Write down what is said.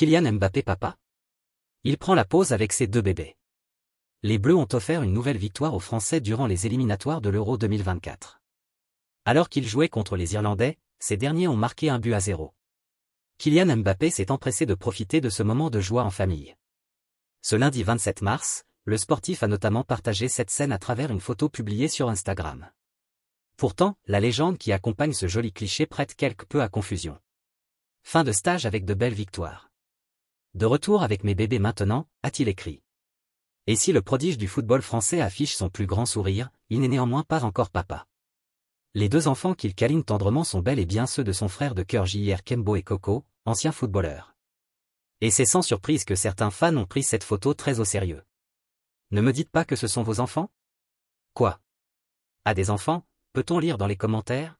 Kylian Mbappé papa Il prend la pause avec ses deux bébés. Les Bleus ont offert une nouvelle victoire aux Français durant les éliminatoires de l'Euro 2024. Alors qu'ils jouaient contre les Irlandais, ces derniers ont marqué un but à zéro. Kylian Mbappé s'est empressé de profiter de ce moment de joie en famille. Ce lundi 27 mars, le sportif a notamment partagé cette scène à travers une photo publiée sur Instagram. Pourtant, la légende qui accompagne ce joli cliché prête quelque peu à confusion. Fin de stage avec de belles victoires. De retour avec mes bébés maintenant, a-t-il écrit. Et si le prodige du football français affiche son plus grand sourire, il n'est néanmoins pas encore papa. Les deux enfants qu'il câline tendrement sont bel et bien ceux de son frère de cœur J.R. Kembo et Coco, ancien footballeur. Et c'est sans surprise que certains fans ont pris cette photo très au sérieux. Ne me dites pas que ce sont vos enfants Quoi À des enfants, peut-on lire dans les commentaires